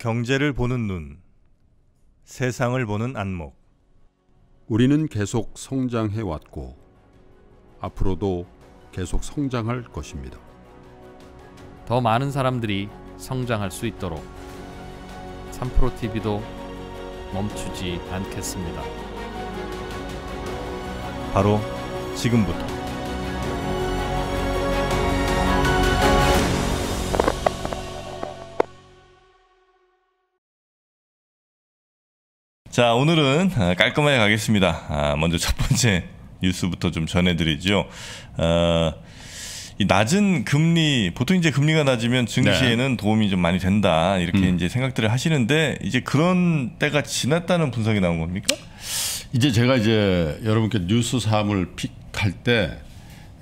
경제를 보는 눈, 세상을 보는 안목. 우리는 계속 성장해 왔고 앞으로도 계속 성장할 것입니다. 더 많은 사람들이 성장할 수 있도록 3프로 TV도 멈추지 않겠습니다. 바로 지금부터 자, 오늘은 아, 깔끔하게 가겠습니다. 아, 먼저 첫 번째 뉴스부터 좀 전해드리죠. 어, 이 낮은 금리, 보통 이제 금리가 낮으면 증시에는 네. 도움이 좀 많이 된다. 이렇게 음. 이제 생각들을 하시는데, 이제 그런 때가 지났다는 분석이 나온 겁니까? 이제 제가 이제 여러분께 뉴스 사항을 픽할 때,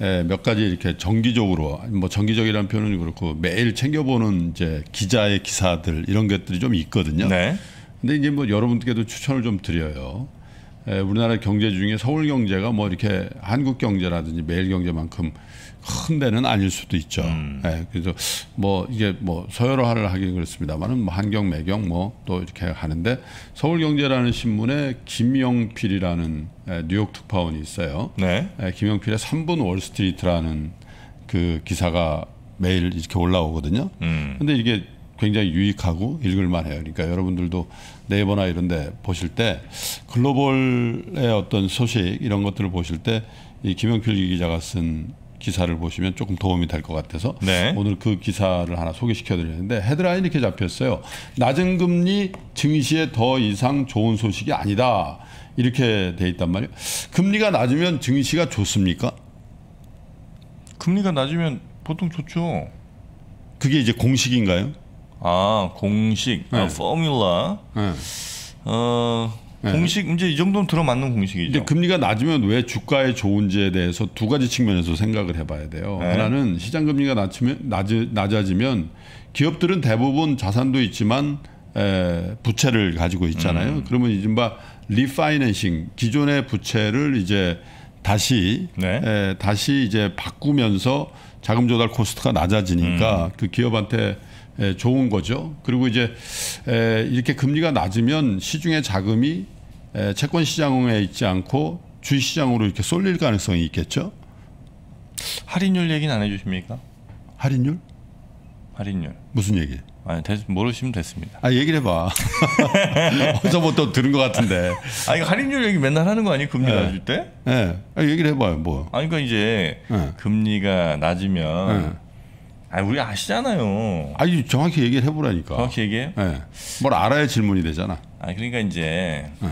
예, 몇 가지 이렇게 정기적으로 뭐 정기적이라는 표현은 그렇고 매일 챙겨보는 이제 기자의 기사들 이런 것들이 좀 있거든요. 네. 근데 이제 뭐 여러분께도 추천을 좀 드려요. 에, 우리나라 경제 중에 서울 경제가 뭐 이렇게 한국 경제라든지 매일 경제만큼 큰 데는 아닐 수도 있죠. 음. 예, 그래서 뭐 이게 뭐 서열화를 하긴 그렇습니다만은 뭐 한경 매경 뭐 또 이렇게 하는데 서울경제라는 신문에 김영필이라는 예, 뉴욕 특파원이 있어요. 네. 예, 김영필의 3분 월스트리트라는 그 기사가 매일 이렇게 올라오거든요. 음. 근데 이게 굉장히 유익하고 읽을만해요. 그러니까 여러분들도 네이버나 이런데 보실 때 글로벌의 어떤 소식 이런 것들을 보실 때 이 김영필 기자가 쓴 기사를 보시면 조금 도움이 될 것 같아서 네. 오늘 그 기사를 하나 소개시켜드렸는데 헤드라인 이렇게 잡혔어요. 낮은 금리 증시에 더 이상 좋은 소식이 아니다 이렇게 돼 있단 말이에요. 금리가 낮으면 증시가 좋습니까? 금리가 낮으면 보통 좋죠. 그게 이제 공식인가요? 아 공식, 아, 네. 아, 포뮬라. 네. 어 네. 공식 이제 이 정도는 들어맞는 공식이죠. 근데 금리가 낮으면 왜 주가에 좋은지에 대해서 두 가지 측면에서 생각을 해봐야 돼요. 네. 하나는 시장 금리가 낮으면 낮, 낮아지면 기업들은 대부분 자산도 있지만 에, 부채를 가지고 있잖아요. 음. 그러면 이른바 뭐, 리파이낸싱 기존의 부채를 이제 다시 네. 에, 예, 다시 이제 바꾸면서 자금 조달 코스트가 낮아지니까 음. 그 기업한테 에, 예, 좋은 거죠. 그리고 이제 에, 예, 이렇게 금리가 낮으면 시중의 자금이 에, 채권 시장에 있지 않고 주식 시장으로 이렇게 쏠릴 가능성이 있겠죠. 할인율 얘기는 안 해주십니까? 할인율? 할인율. 무슨 얘기? 아니 대, 모르시면 됐습니다. 아 얘기를 해봐. 어서부터 뭐 들은 것 같은데. 아 이거 할인율 얘기 맨날 하는 거 아니에요? 금리 네. 낮을 때? 네. 아, 얘기를 해봐요. 뭐. 아니 그러니까 이제 네. 금리가 낮으면 네. 아 우리 아시잖아요. 아니 정확히 얘기를 해보라니까. 정확히 얘기해요? 네. 뭘 알아야 질문이 되잖아. 아 그러니까 이제 네.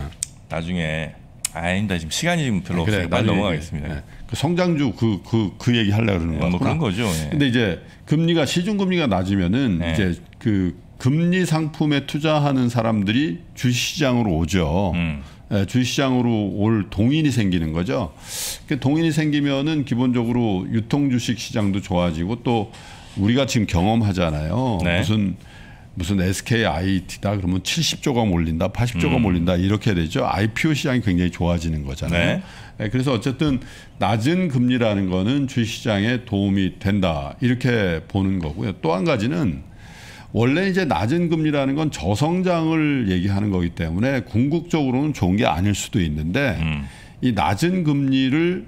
나중에 아닙니다. 지금 시간이 지금 별로 그래, 없어요. 빨리 넘어가겠습니다. 네. 그 성장주 그 그그 그, 그 얘기 하려 그러는 거구나. 예, 뭐 그런 거죠. 예. 근데 이제 금리가 시중 금리가 낮으면은 예. 이제 그 금리 상품에 투자하는 사람들이 주시장으로 오죠. 음. 예, 주시장으로 올 동인이 생기는 거죠. 그 동인이 생기면은 기본적으로 유통 주식 시장도 좋아지고 또 우리가 지금 경험하잖아요. 네. 무슨 무슨 SKIT다 그러면 70조가 몰린다, 80조가 음. 몰린다 이렇게 되죠. IPO 시장이 굉장히 좋아지는 거잖아요. 네. 예, 그래서 어쨌든 낮은 금리라는 거는 주시장에 식 도움이 된다 이렇게 보는 거고요. 또 한 가지는 원래 이제 낮은 금리라는 건 저성장을 얘기하는 거기 때문에 궁극적으로는 좋은 게 아닐 수도 있는데 음. 이 낮은 금리를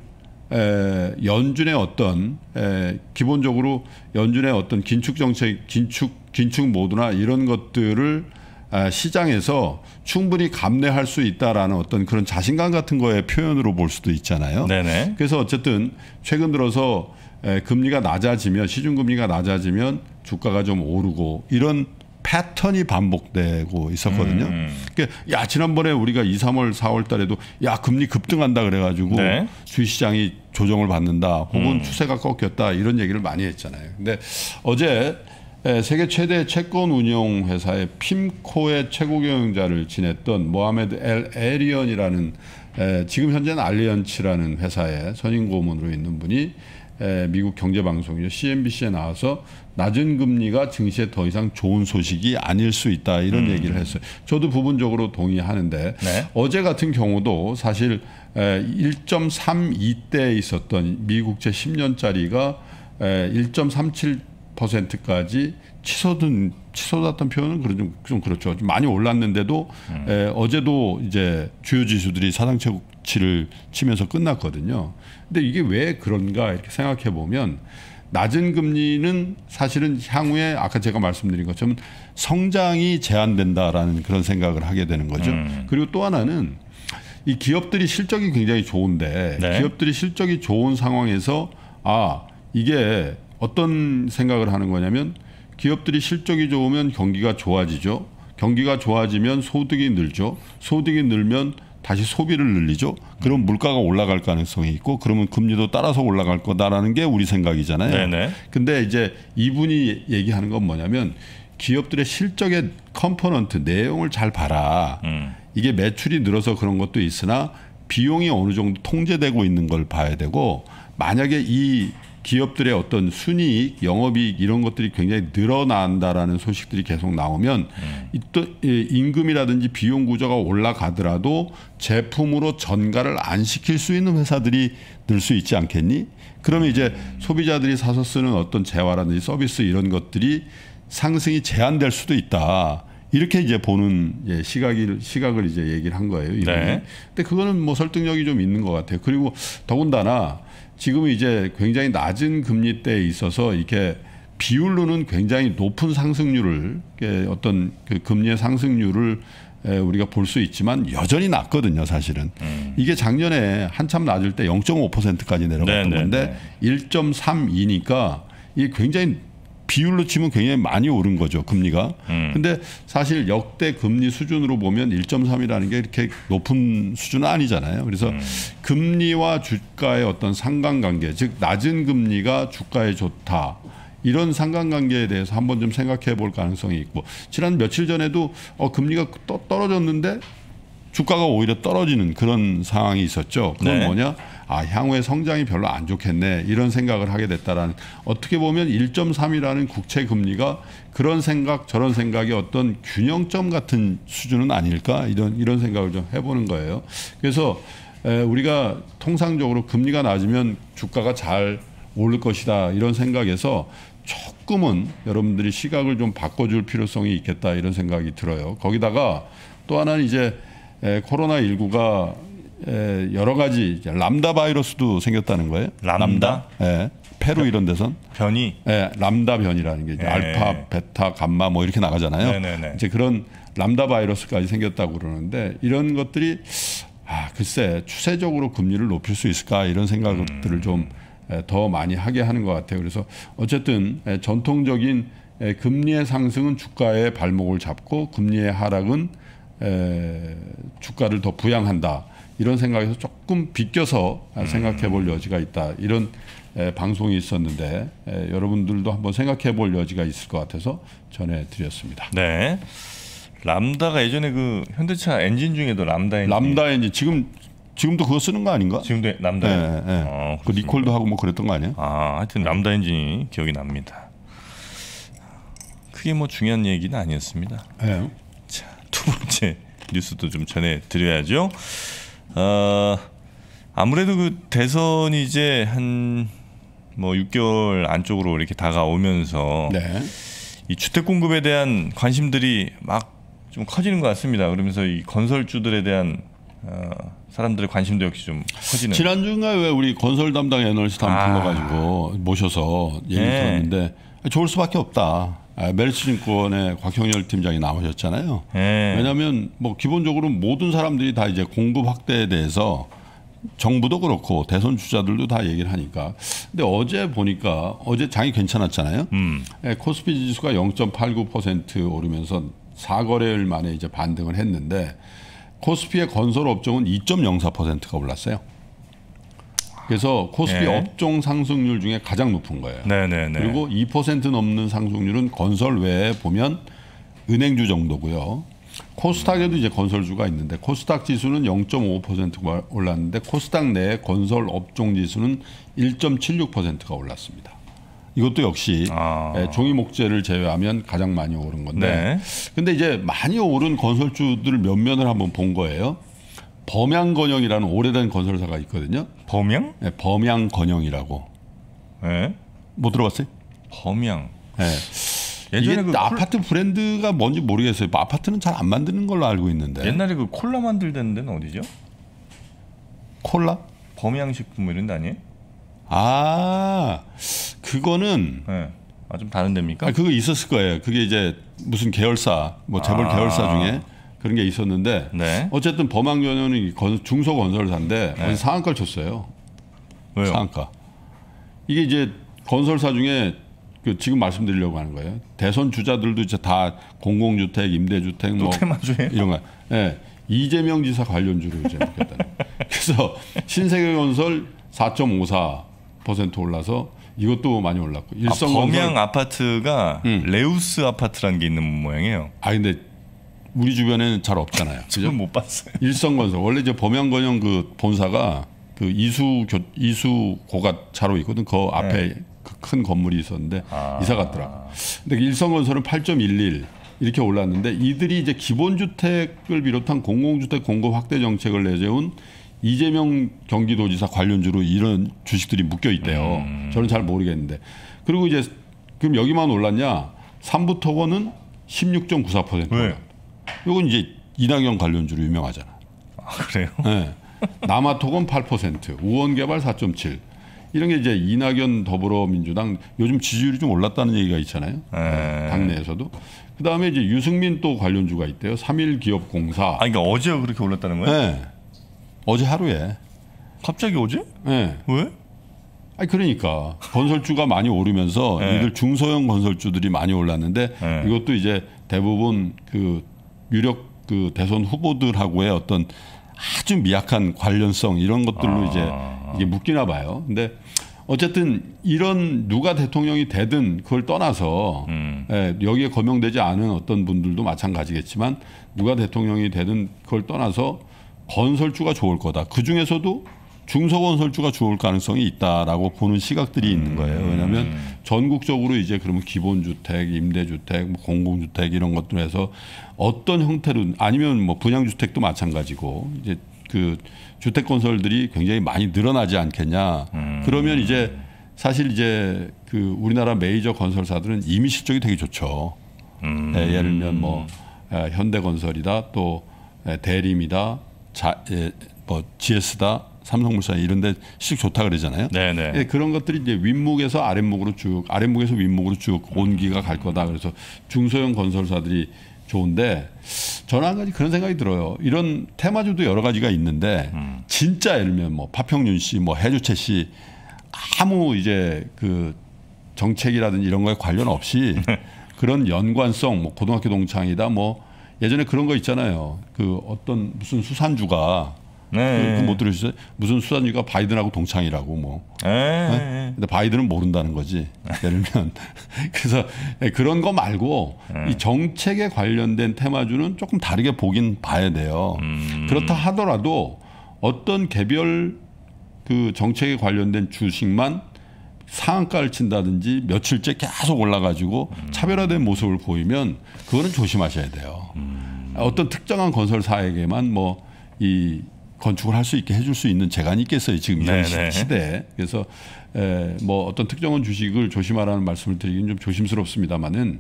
에, 연준의 어떤 에, 기본적으로 연준의 어떤 긴축 정책, 긴축 긴축 모드나 이런 것들을 아, 시장에서 충분히 감내할 수 있다라는 어떤 그런 자신감 같은 거에 표현으로 볼 수도 있잖아요. 네네. 그래서 어쨌든 최근 들어서 금리가 낮아지면 시중 금리가 낮아지면 주가가 좀 오르고 이런 패턴이 반복되고 있었거든요. 음. 음. 그러니까 야 지난번에 우리가 2, 3월, 4월 달에도 야 금리 급등한다 그래가지고 네. 주식시장이 조정을 받는다 혹은 음. 추세가 꺾였다 이런 얘기를 많이 했잖아요. 근데 어제 예, 세계 최대 채권 운용 회사의 핌코의 최고 경영자를 지냈던 모하메드 엘 에리언이라는 예, 지금 현재는 알리언치라는 회사의 선임 고문으로 있는 분이 예, 미국 경제 방송이죠 CNBC에 나와서 낮은 금리가 증시에 더 이상 좋은 소식이 아닐 수 있다 이런 음. 얘기를 했어요. 저도 부분적으로 동의하는데 네. 어제 같은 경우도 사실 1.32대 예, 있었던 미국채 10년짜리가 1.37 예, 퍼센트까지 치솟은 치솟았던 표현은 그런 좀, 좀 그렇죠. 좀 많이 올랐는데도 음. 에, 어제도 이제 주요 지수들이 사상치를 최고 치면서 끝났거든요. 근데 이게 왜 그런가 이렇게 생각해 보면 낮은 금리는 사실은 향후에 아까 제가 말씀드린 것처럼 성장이 제한된다라는 그런 생각을 하게 되는 거죠. 음. 그리고 또 하나는 이 기업들이 실적이 굉장히 좋은데 네. 기업들이 실적이 좋은 상황에서 아 이게 어떤 생각을 하는 거냐면 기업들이 실적이 좋으면 경기가 좋아지죠. 경기가 좋아지면 소득이 늘죠. 소득이 늘면 다시 소비를 늘리죠. 그럼 물가가 올라갈 가능성이 있고 그러면 금리도 따라서 올라갈 거다라는 게 우리 생각이잖아요. 네네. 근데 이제 이분이 얘기하는 건 뭐냐면 기업들의 실적의 컴포넌트 내용을 잘 봐라. 음. 이게 매출이 늘어서 그런 것도 있으나 비용이 어느 정도 통제되고 있는 걸 봐야 되고 만약에 이 기업들의 어떤 순이익, 영업이익 이런 것들이 굉장히 늘어난다라는 소식들이 계속 나오면 음. 또 예, 임금이라든지 비용 구조가 올라가더라도 제품으로 전가를 안 시킬 수 있는 회사들이 늘 수 있지 않겠니? 그러면 이제 소비자들이 사서 쓰는 어떤 재화라든지 서비스 이런 것들이 상승이 제한될 수도 있다. 이렇게 이제 보는 예, 시각을 시각을 이제 얘기를 한 거예요. 이번에. 네. 근데 그거는 뭐 설득력이 좀 있는 것 같아요. 그리고 더군다나 지금 이제 굉장히 낮은 금리 대에 있어서 이렇게 비율로는 굉장히 높은 상승률을 어떤 그 금리의 상승률을 우리가 볼 수 있지만 여전히 낮거든요, 사실은. 음. 이게 작년에 한참 낮을 때 0.5%까지 내려갔던 네네, 네, 건데 1.32니까 이게 굉장히 비율로 치면 굉장히 많이 오른 거죠 금리가. 음. 근데 사실 역대 금리 수준으로 보면 1.3이라는 게 이렇게 높은 수준은 아니잖아요. 그래서 음. 금리와 주가의 어떤 상관관계, 즉 낮은 금리가 주가에 좋다. 이런 상관관계에 대해서 한번 좀 생각해 볼 가능성이 있고 지난 며칠 전에도 어, 금리가 떠, 떨어졌는데 주가가 오히려 떨어지는 그런 상황이 있었죠. 그건 네. 뭐냐? 아, 향후에 성장이 별로 안 좋겠네. 이런 생각을 하게 됐다라는 어떻게 보면 1.3이라는 국채 금리가 그런 생각 저런 생각이 어떤 균형점 같은 수준은 아닐까? 이런 이런 생각을 좀해 보는 거예요. 그래서 에, 우리가 통상적으로 금리가 낮으면 주가가 잘 오를 것이다. 이런 생각에서 조금은 여러분들이 시각을 좀 바꿔 줄 필요성이 있겠다. 이런 생각이 들어요. 거기다가 또 하나는 이제 코로나19가 여러 가지 람다 바이러스도 생겼다는 거예요. 람다? 람다? 예. 페루 이런 데선 변이 예, 람다 변이라는 게 이제 예. 알파, 베타, 감마 뭐 이렇게 나가잖아요. 네네네. 이제 그런 람다 바이러스까지 생겼다고 그러는데 이런 것들이 아, 글쎄 추세적으로 금리를 높일 수 있을까 이런 생각들을 음. 좀더 많이 하게 하는 것 같아요. 그래서 어쨌든 전통적인 금리의 상승은 주가의 발목을 잡고 금리의 하락은 에, 주가를 더 부양한다 이런 생각에서 조금 비껴서 음. 생각해볼 여지가 있다 이런 에, 방송이 있었는데 에, 여러분들도 한번 생각해볼 여지가 있을 것 같아서 전해드렸습니다. 네. 람다가 예전에 그 현대차 엔진 중에도 람다 엔진 람다 엔진 지금 지금도 그거 쓰는 거 아닌가? 지금도 람다 예, 네, 엔 네. 아, 그 리콜도 하고 뭐 그랬던 거 아니에요? 아, 하여튼 람다 엔진이 기억이 납니다. 크게 뭐 중요한 얘기는 아니었습니다. 예. 두 번째 뉴스도 좀 전해드려야죠. 어, 아무래도 그 대선이 이제 한뭐 6개월 안쪽으로 이렇게 다가오면서 네. 이 주택 공급에 대한 관심들이 막 좀 커지는 것 같습니다. 그러면서 이 건설주들에 대한 어, 사람들의 관심도 역시 좀 커지는. 지난주인가 왜 우리 건설 담당 애널리스트 한분 아. 불러가지고 모셔서 얘기 네. 들었는데 좋을 수밖에 없다. 메르츠증권의 아, 곽형열 팀장이 나오셨잖아요. 네. 예. 왜냐하면 뭐 기본적으로 모든 사람들이 다 이제 공급 확대에 대해서 정부도 그렇고 대선 주자들도 다 얘기를 하니까. 근데 어제 보니까 어제 장이 괜찮았잖아요. 음. 예, 코스피 지수가 0.89% 오르면서 4거래일 만에 이제 반등을 했는데 코스피의 건설 업종은 2.04%가 올랐어요. 그래서 코스피 예. 업종 상승률 중에 가장 높은 거예요. 네네네. 네, 네. 그리고 2% 넘는 상승률은 건설 외에 보면 은행주 정도고요. 코스닥에도 이제 건설주가 있는데 코스닥 지수는 0.5%가 올랐는데 코스닥 내 건설 업종 지수는 1.76%가 올랐습니다. 이것도 역시 아. 예, 종이 목재를 제외하면 가장 많이 오른 건데 네. 근데 이제 많이 오른 건설주들 몇면을 한번 본 거예요. 범양건영이라는 오래된 건설사가 있거든요. 범양? 네, 범양건영이라고. 예? 못 뭐 들어봤어요? 범양. 예. 예전에 그 아파트 콜... 브랜드가 뭔지 모르겠어요. 뭐 아파트는 잘 안 만드는 걸로 알고 있는데. 옛날에 그 콜라 만들던 데는 어디죠? 콜라? 범양식품 뭐 이런 데 아니에요? 아 그거는 네. 예. 아좀 다른 데입니까? 아, 그거 있었을 거예요. 그게 이제 무슨 계열사 뭐 재벌 아~ 계열사 중에 그런 게 있었는데 네. 어쨌든 범항연은 중소 건설사인데 네. 상한가를 줬어요. 왜요? 상한가. 이게 이제 건설사 중에 그 지금 말씀드리려고 하는 거예요. 대선 주자들도 이제 다 공공주택, 임대주택 뭐 이런 거. 예. 네. 이재명 지사 관련주로 이제 묶였다는. 그래서 신세계 건설 4.54% 올라서 이것도 많이 올랐고 아, 일성 아, 범양 아파트가 음. 레우스 아파트라는 게 있는 모양이에요. 아 근데 우리 주변에는 잘 없잖아요. 지금 못 봤어요. 일성건설 원래 이제 범양건영 그 본사가 그 이수 교, 이수 고가 차로 있거든. 그 앞에 네. 그 큰 건물이 있었는데 아. 이사 갔더라. 근데 그 일성건설은 8.11 이렇게 올랐는데 이들이 이제 기본주택을 비롯한 공공주택 공급 확대 정책을 내세운 이재명 경기도지사 관련주로 이런 주식들이 묶여 있대요. 음. 저는 잘 모르겠는데 그리고 이제 그럼 여기만 올랐냐? 삼부 토건은 16.94%. 네. 이건 이제 이낙연 관련주로 유명하잖아. 아, 그래요? 네. 남아토건 8%, 우원개발 4.7. 이런 게 이제 이낙연 더불어민주당 요즘 지지율이 좀 올랐다는 얘기가 있잖아요. 네. 당내에서도. 그 다음에 이제 유승민 또 관련주가 있대요. 3일 기업공사. 아, 그러니까 어제 그렇게 올랐다는 거예요? 네. 어제 하루에. 갑자기 어제? 네. 왜? 아 그러니까 건설주가 많이 오르면서 네. 이들 중소형 건설주들이 많이 올랐는데 네. 이것도 이제 대부분 그 유력 그 대선 후보들하고의 어떤 아주 미약한 관련성 이런 것들로 아. 이제 이게 묶이나 봐요. 근데 어쨌든 이런 누가 대통령이 되든 그걸 떠나서 음. 예, 여기에 거명되지 않은 어떤 분들도 마찬가지겠지만 누가 대통령이 되든 그걸 떠나서 건설주가 좋을 거다. 그 중에서도 중소원 설주가 좋을 가능성이 있다라고 보는 시각들이 음. 있는 거예요. 왜냐하면 음. 전국적으로 이제 그러면 기본주택, 임대주택, 뭐 공공주택 이런 것들에서 어떤 형태로 아니면 뭐 분양주택도 마찬가지고 이제 그 주택 건설들이 굉장히 많이 늘어나지 않겠냐. 음. 그러면 이제 사실 이제 그 우리나라 메이저 건설사들은 이미 실적이 되게 좋죠. 음. 예, 를 들면 뭐 아, 현대건설이다 또 예, 대림이다 자, 예, 뭐 GS다 삼성물산 이런데 시식 좋다 그러잖아요. 네네. 네. 예, 그런 것들이 이제 윗목에서 아랫목으로 쭉, 아랫목에서 윗목으로 쭉 온기가 갈 거다. 그래서 중소형 건설사들이 좋은데 저는 한 가지 그런 생각이 들어요. 이런 테마주도 여러 가지가 있는데 음. 진짜 예를 들면 뭐 파평윤 씨, 뭐 해주채 씨 아무 이제 그 정책이라든지 이런 거에 관련 없이 그런 연관성, 뭐 고등학교 동창이다, 뭐 예전에 그런 거 있잖아요. 그 어떤 무슨 수산주가 네. 그못 들으셨어요? 무슨 수산주가 바이든하고 동창이라고 뭐. 네. 네. 근데 바이든은 모른다는 거지. 예를 들면 그래서 네, 그런 거 말고 네. 이 정책에 관련된 테마주는 조금 다르게 보긴 봐야 돼요. 음. 그렇다 하더라도 어떤 개별 그 정책에 관련된 주식만 상한가를 친다든지 며칠째 계속 올라가지고 음. 차별화된 모습을 보이면 그거는 조심하셔야 돼요. 음. 어떤 특정한 건설사에게만 뭐이 건축을 할 수 있게 해줄 수 있는 재간이 있겠어요 지금 이 시대에 그래서 에, 뭐 어떤 특정한 주식을 조심하라는 말씀을 드리긴 좀 조심스럽습니다만은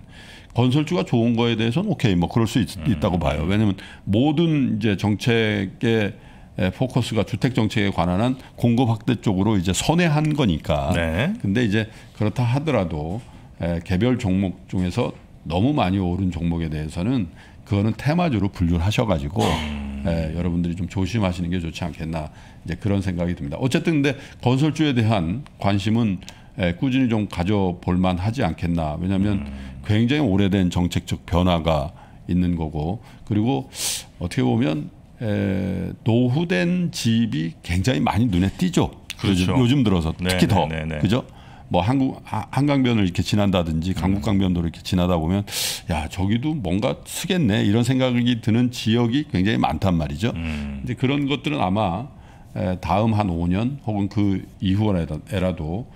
건설주가 좋은 거에 대해서는 오케이 뭐 그럴 수 있, 음. 다고 봐요 왜냐하면 모든 이제 정책의 포커스가 주택 정책에 관한 한 공급 확대 쪽으로 이제 선회한 거니까 네. 근데 이제 그렇다 하더라도 에, 개별 종목 중에서 너무 많이 오른 종목에 대해서는 그거는 테마주로 분류를 하셔가지고 음. 예, 여러분들이 좀 조심하시는 게 좋지 않겠나 이제 그런 생각이 듭니다. 어쨌든 근데 건설주에 대한 관심은 예, 꾸준히 좀 가져볼 만하지 않겠나. 왜냐하면 음. 굉장히 오래된 정책적 변화가 있는 거고 그리고 어떻게 보면 에, 예, 노후된 집이 굉장히 많이 눈에 띄죠. 그렇죠. 요즘, 요즘 들어서 특히 네, 네, 더 네, 네, 그죠? 뭐 한국 한강변을 이렇게 지난다든지 강북강변도로 음. 이렇게 지나다 보면 야 저기도 뭔가 쓰겠네 이런 생각이 드는 지역이 굉장히 많단 말이죠. 음. 근데 그런 것들은 아마 다음 한 5년 혹은 그 이후에라도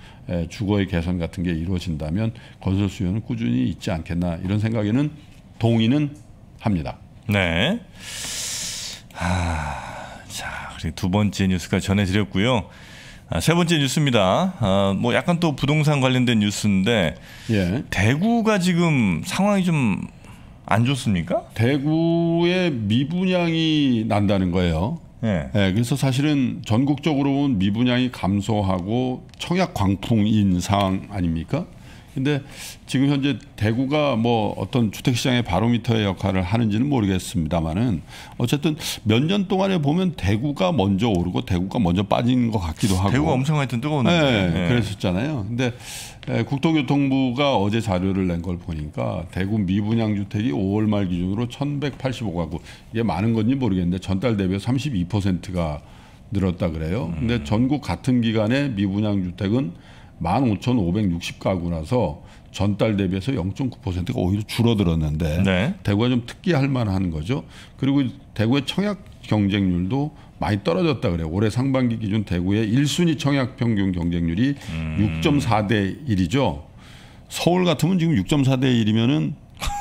주거의 개선 같은 게 이루어진다면 건설 수요는 꾸준히 있지 않겠나 이런 생각에는 동의는 합니다. 네. 아, 자, 그리고 두 번째 뉴스가 전해드렸고요. 아, 세 번째 뉴스입니다. 아, 뭐 약간 또 부동산 관련된 뉴스인데 예. 대구가 지금 상황이 좀 안 좋습니까? 대구의 미분양이 난다는 거예요. 예. 예. 그래서 사실은 전국적으로 미분양이 감소하고 청약 광풍인 상황 아닙니까? 근데 지금 현재 대구가 뭐 어떤 주택시장의 바로미터의 역할을 하는지는 모르겠습니다만은 어쨌든 몇 년 동안에 보면 대구가 먼저 오르고 대구가 먼저 빠진 것 같기도 하고 대구가 엄청 하여튼 뜨거웠는데 네, 네. 그랬었잖아요. 근데 국토교통부가 어제 자료를 낸 걸 보니까 대구 미분양 주택이 5월 말 기준으로 1,185가구 이게 많은 건지 모르겠는데 전달 대비 32%가 늘었다 그래요. 근데 음. 전국 같은 기간에 미분양 주택은 15,560가구라서 전달 대비해서 0.9%가 오히려 줄어들었는데 네. 대구가 좀 특이할 만한 거죠. 그리고 대구의 청약 경쟁률도 많이 떨어졌다 그래요. 올해 상반기 기준 대구의 1순위 청약 평균 경쟁률이 음. 6.4대 1이죠. 서울 같으면 지금 6.4대 1이면은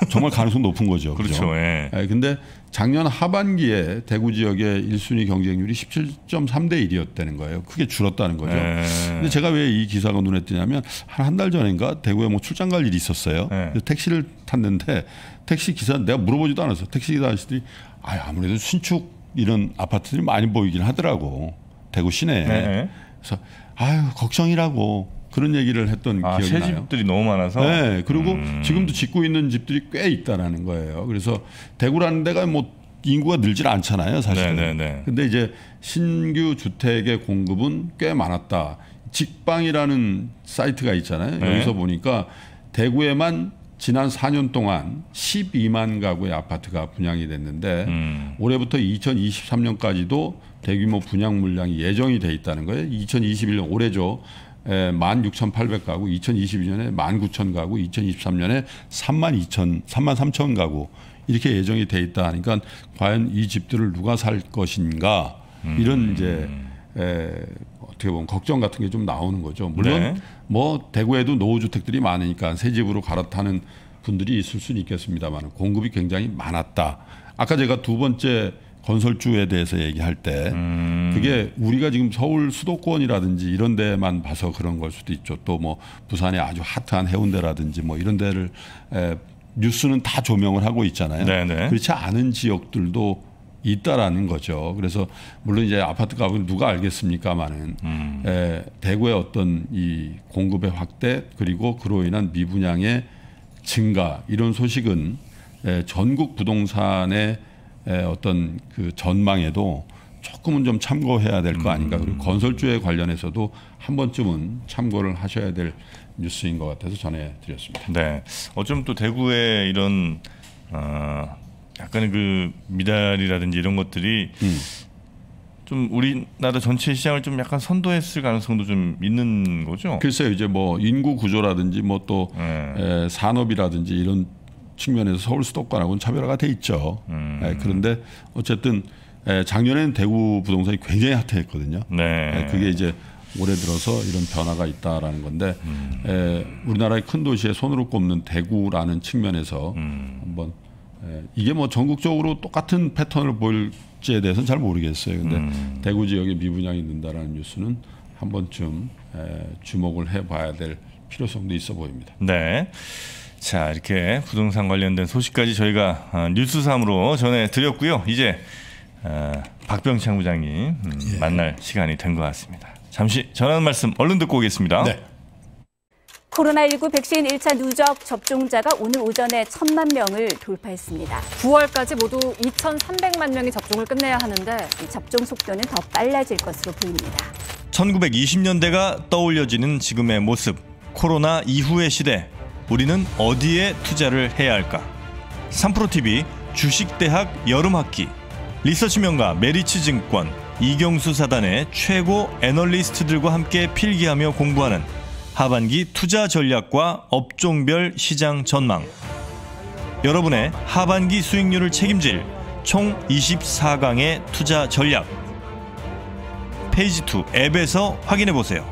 정말 가능성 높은 거죠. 그렇죠. 그렇 예. 예, 근데 작년 하반기에 대구 지역의 1순위 경쟁률이 17.3대 1이었다는 거예요. 크게 줄었다는 거죠. 예. 근데 제가 왜 이 기사가 눈에 띄냐면 한 한 달 전인가 대구에 뭐 출장 갈 일이 있었어요. 예. 택시를 탔는데 택시 기사 내가 물어보지도 않았어. 택시 기사 아저씨들이 아, 아무래도 신축 이런 아파트들이 많이 보이긴 하더라고. 대구 시내에. 예. 그래서 아유 걱정이라고 그런 얘기를 했던 아, 기억이 새 나요. 집들이 너무 많아서. 네, 그리고 음. 지금도 짓고 있는 집들이 꽤 있다라는 거예요. 그래서 대구라는 데가 뭐 인구가 늘질 않잖아요, 사실은. 네네네. 네, 네. 근데 이제 신규 주택의 공급은 꽤 많았다. 직방이라는 사이트가 있잖아요. 네. 여기서 보니까 대구에만 지난 4년 동안 12만 가구의 아파트가 분양이 됐는데 음. 올해부터 2023년까지도 대규모 분양 물량이 예정이 돼 있다는 거예요. 2021년 올해죠. 16,800가구, 2022년에 19,000가구, 2023년에 32,000, 33,000가구 이렇게 예정이 돼 있다 하니까 과연 이 집들을 누가 살 것인가 음. 이런 이제 에, 예, 어떻게 보면 걱정 같은 게 좀 나오는 거죠. 물론 네. 뭐 대구에도 노후 주택들이 많으니까 새 집으로 갈아타는 분들이 있을 수는 있겠습니다만 공급이 굉장히 많았다. 아까 제가 두 번째 건설주에 대해서 얘기할 때 음. 그게 우리가 지금 서울 수도권이라든지 이런 데만 봐서 그런 걸 수도 있죠. 또 뭐 부산의 아주 핫한 해운대라든지 뭐 이런 데를 에, 뉴스는 다 조명을 하고 있잖아요. 네네. 네. 그렇지 않은 지역들도 있다라는 거죠. 그래서 물론 이제 아파트 가 값은 누가 알겠습니까마는 음. 에, 대구의 어떤 이 공급의 확대 그리고 그로 인한 미분양의 증가 이런 소식은 에, 전국 부동산의 예, 어떤 그 전망에도 조금은 좀 참고해야 될 거 아닌가 그리고 음. 건설주에 관련해서도 한 번쯤은 참고를 하셔야 될 뉴스인 것 같아서 전해드렸습니다. 네, 어쩜 또 대구에 이런 어, 약간의 그 미달이라든지 이런 것들이 음. 좀 우리나라 전체 시장을 좀 약간 선도했을 가능성도 좀 있는 거죠. 글쎄요, 이제 뭐 인구 구조라든지 뭐또 네. 산업이라든지 이런 측면에서 서울 수도권하고는 차별화가 돼 있죠. 음. 예, 그런데 어쨌든 예, 작년에는 대구 부동산이 굉장히 핫했거든요. 네. 예, 그게 이제 올해 들어서 이런 변화가 있다라는 건데 음. 예, 우리나라의 큰 도시에 손으로 꼽는 대구라는 측면에서 음. 한번 예, 이게 뭐 전국적으로 똑같은 패턴을 보일지에 대해서는 잘 모르겠어요. 근데 음. 대구 지역에 미분양이 는다라는 뉴스는 한 번쯤 예, 주목을 해봐야 될 필요성도 있어 보입니다. 네. 자 이렇게 부동산 관련된 소식까지 저희가 어, 뉴스삼으로 전해드렸고요. 이제 어, 박병창 부장님 음, 예. 만날 시간이 된 것 같습니다. 잠시 전하는 말씀 얼른 듣고 오겠습니다. 네. 코로나19 백신 1차 누적 접종자가 오늘 오전에 천만 명을 돌파했습니다. 9월까지 모두 2,300만 명이 접종을 끝내야 하는데 이 접종 속도는 더 빨라질 것으로 보입니다. 1920년대가 떠올려지는 지금의 모습. 코로나 이후의 시대 우리는 어디에 투자를 해야 할까? 3프로TV 주식대학 여름학기 리서치명가 메리츠증권 이경수 사단의 최고 애널리스트들과 함께 필기하며 공부하는 하반기 투자 전략과 업종별 시장 전망 여러분의 하반기 수익률을 책임질 총 24강의 투자 전략 페이지 2 앱에서 확인해 보세요.